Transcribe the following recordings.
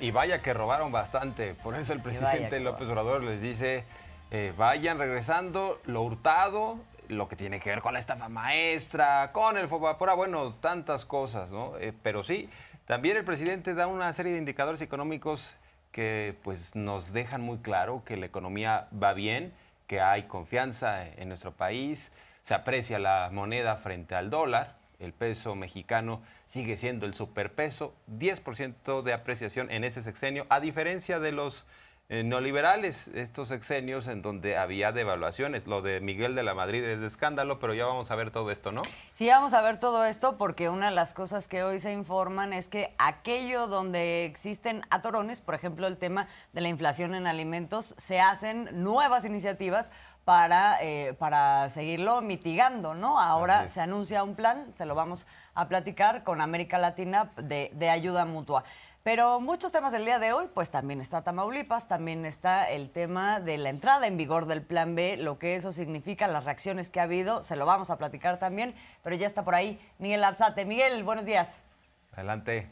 Y vaya que robaron bastante. Por eso el presidente López Obrador les dice, eh, vayan regresando lo hurtado, lo que tiene que ver con la estafa maestra, con el Fobapora, bueno, tantas cosas, ¿no? Eh, pero sí, también el presidente da una serie de indicadores económicos que pues nos dejan muy claro que la economía va bien, que hay confianza en nuestro país, se aprecia la moneda frente al dólar, el peso mexicano sigue siendo el superpeso, 10% de apreciación en ese sexenio, a diferencia de los eh, neoliberales, estos sexenios en donde había devaluaciones. Lo de Miguel de la Madrid es de escándalo, pero ya vamos a ver todo esto, ¿no? Sí, vamos a ver todo esto porque una de las cosas que hoy se informan es que aquello donde existen atorones, por ejemplo, el tema de la inflación en alimentos, se hacen nuevas iniciativas para, eh, para seguirlo mitigando, ¿no? Ahora se anuncia un plan, se lo vamos a platicar con América Latina de, de ayuda mutua. Pero muchos temas del día de hoy, pues también está Tamaulipas, también está el tema de la entrada en vigor del Plan B, lo que eso significa, las reacciones que ha habido, se lo vamos a platicar también, pero ya está por ahí Miguel Arzate. Miguel, buenos días. Adelante.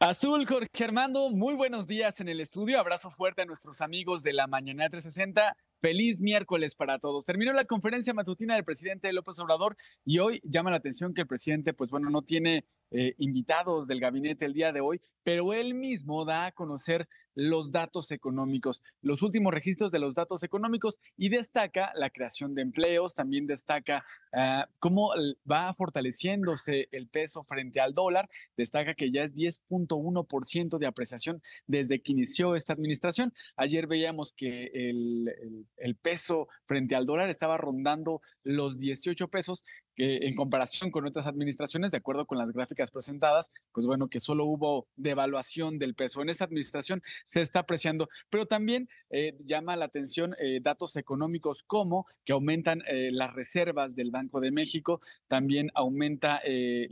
Azul, Jorge Armando, muy buenos días en el estudio. Abrazo fuerte a nuestros amigos de la Mañana 360. Feliz miércoles para todos. Terminó la conferencia matutina del presidente López Obrador y hoy llama la atención que el presidente, pues bueno, no tiene eh, invitados del gabinete el día de hoy, pero él mismo da a conocer los datos económicos, los últimos registros de los datos económicos y destaca la creación de empleos, también destaca ah, cómo va fortaleciéndose el peso frente al dólar, destaca que ya es 10.1% de apreciación desde que inició esta administración. Ayer veíamos que el el peso frente al dólar estaba rondando los 18 pesos que eh, en comparación con otras administraciones, de acuerdo con las gráficas presentadas, pues bueno, que solo hubo devaluación del peso. En esta administración se está apreciando, pero también eh, llama la atención eh, datos económicos como que aumentan las reservas del Banco de México, también aumenta el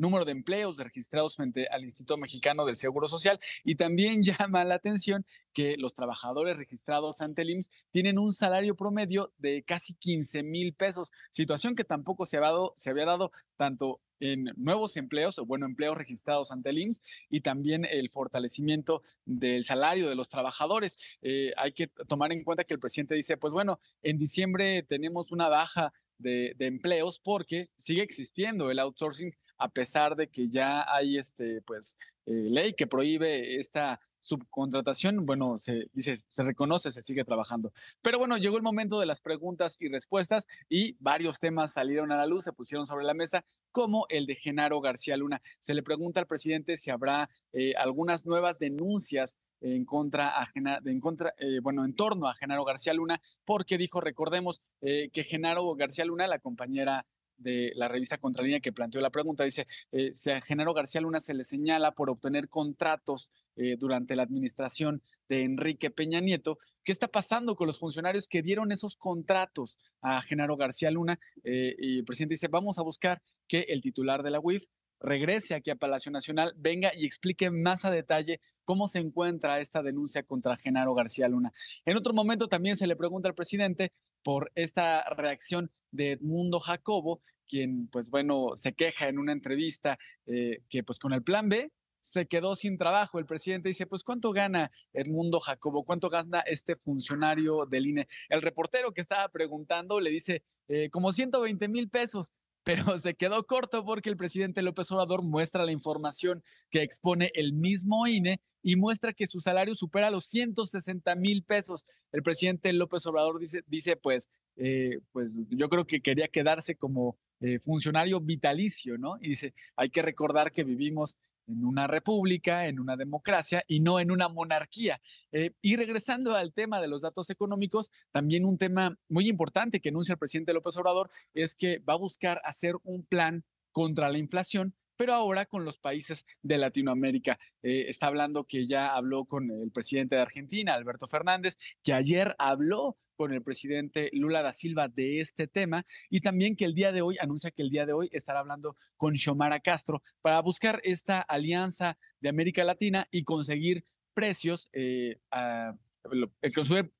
número de empleos registrados frente al Instituto Mexicano del Seguro Social y también llama la atención que los trabajadores registrados ante el IMSS tienen un salario promedio de casi 15 mil pesos, situación que tampoco se se, había dado tanto en nuevos empleos o bueno, empleos registrados ante el IMSS y también el fortalecimiento del salario de los trabajadores. Eh, hay que tomar en cuenta que el presidente dice, pues bueno, en diciembre tenemos una baja de, empleos porque sigue existiendo el outsourcing a pesar de que ya hay este, pues, eh, ley que prohíbe esta subcontratación, bueno, se dice, se reconoce, se sigue trabajando. Pero bueno, llegó el momento de las preguntas y respuestas y varios temas salieron a la luz, se pusieron sobre la mesa, como el de Genaro García Luna. Se le pregunta al presidente si habrá eh, algunas nuevas denuncias en contra, a en contra eh, bueno, en torno a Genaro García Luna, porque dijo, recordemos eh, que Genaro García Luna, la compañera de la revista Contralínea que planteó la pregunta. Dice, eh, si a Genaro García Luna se le señala por obtener contratos eh, durante la administración de Enrique Peña Nieto, ¿qué está pasando con los funcionarios que dieron esos contratos a Genaro García Luna? Eh, y el presidente dice, vamos a buscar que el titular de la UIF regrese aquí a Palacio Nacional, venga y explique más a detalle cómo se encuentra esta denuncia contra Genaro García Luna. En otro momento también se le pregunta al presidente por esta reacción de Edmundo Jacobo, quien, pues bueno, se queja en una entrevista eh, que pues con el plan B se quedó sin trabajo. El presidente dice, pues ¿cuánto gana Edmundo Jacobo? ¿Cuánto gana este funcionario del INE? El reportero que estaba preguntando le dice, eh, como 120 mil pesos pero se quedó corto porque el presidente López Obrador muestra la información que expone el mismo INE y muestra que su salario supera los 160 mil pesos. El presidente López Obrador dice, dice pues, eh, pues yo creo que quería quedarse como eh, funcionario vitalicio, ¿no? Y dice, hay que recordar que vivimos en una república, en una democracia y no en una monarquía. Eh, y regresando al tema de los datos económicos, también un tema muy importante que anuncia el presidente López Obrador es que va a buscar hacer un plan contra la inflación pero ahora con los países de Latinoamérica. Eh, está hablando que ya habló con el presidente de Argentina, Alberto Fernández, que ayer habló con el presidente Lula da Silva de este tema y también que el día de hoy anuncia que el día de hoy estará hablando con Xiomara Castro para buscar esta alianza de América Latina y conseguir precios eh,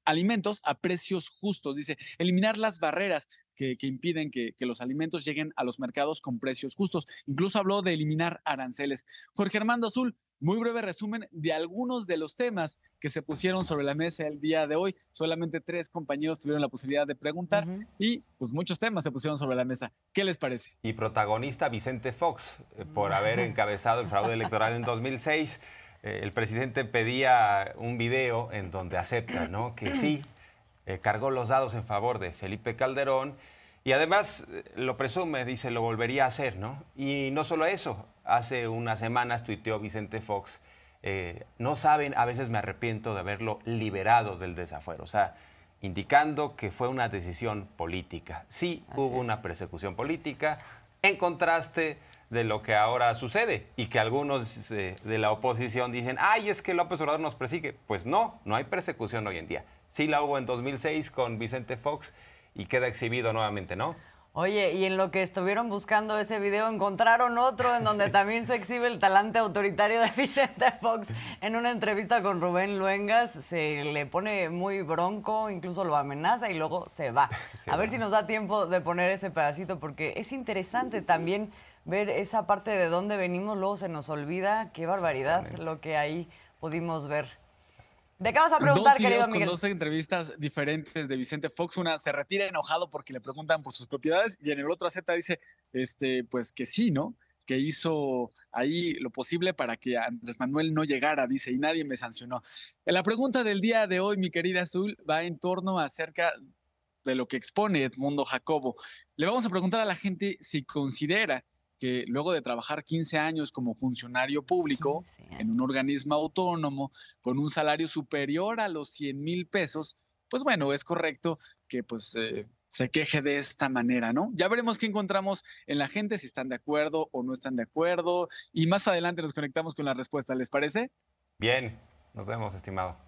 alimentos a precios justos. Dice, eliminar las barreras que, impiden que, los alimentos lleguen a los mercados con precios justos. Incluso habló de eliminar aranceles. Jorge Armando Azul, muy breve resumen de algunos de los temas que se pusieron sobre la mesa el día de hoy. Solamente tres compañeros tuvieron la posibilidad de preguntar y pues muchos temas se pusieron sobre la mesa. ¿Qué les parece? Y protagonista Vicente Fox eh, por haber encabezado el fraude electoral en 2006 eh, el presidente pedía un video en donde acepta, ¿no? Que sí, eh, cargó los dados en favor de Felipe Calderón y además eh, lo presume, dice, lo volvería a hacer, ¿no? Y no solo eso, hace unas semanas tuiteó Vicente Fox, eh, no saben, a veces me arrepiento de haberlo liberado del desafuero, o sea, indicando que fue una decisión política. Sí, hubo una persecución política, en contraste de lo que ahora sucede y que algunos de la oposición dicen, ay, es que López Obrador nos persigue. Pues no, no hay persecución hoy en día. Sí la hubo en 2006 con Vicente Fox y queda exhibido nuevamente, ¿no? Oye, y en lo que estuvieron buscando ese video, encontraron otro en donde también se exhibe el talante autoritario de Vicente Fox. En una entrevista con Rubén Luengas, se le pone muy bronco, incluso lo amenaza y luego se va. A ver si nos da tiempo de poner ese pedacito, porque es interesante también ver esa parte de dónde venimos, luego se nos olvida. Qué barbaridad lo que ahí pudimos ver. ¿De qué vas a preguntar, querido Miguel? Con dos entrevistas diferentes de Vicente Fox. Una se retira enojado porque le preguntan por sus propiedades y en el otro Z dice, este, pues que sí, ¿no? Que hizo ahí lo posible para que Andrés Manuel no llegara, dice, y nadie me sancionó. La pregunta del día de hoy, mi querida Azul, va en torno acerca de lo que expone Edmundo Jacobo. Le vamos a preguntar a la gente si considera que luego de trabajar 15 años como funcionario público en un organismo autónomo con un salario superior a los 100 mil pesos, pues bueno, es correcto que pues... Eh, se queje de esta manera, ¿no? Ya veremos qué encontramos en la gente, si están de acuerdo o no están de acuerdo. Y más adelante nos conectamos con la respuesta, ¿les parece? Bien, nos vemos, estimado.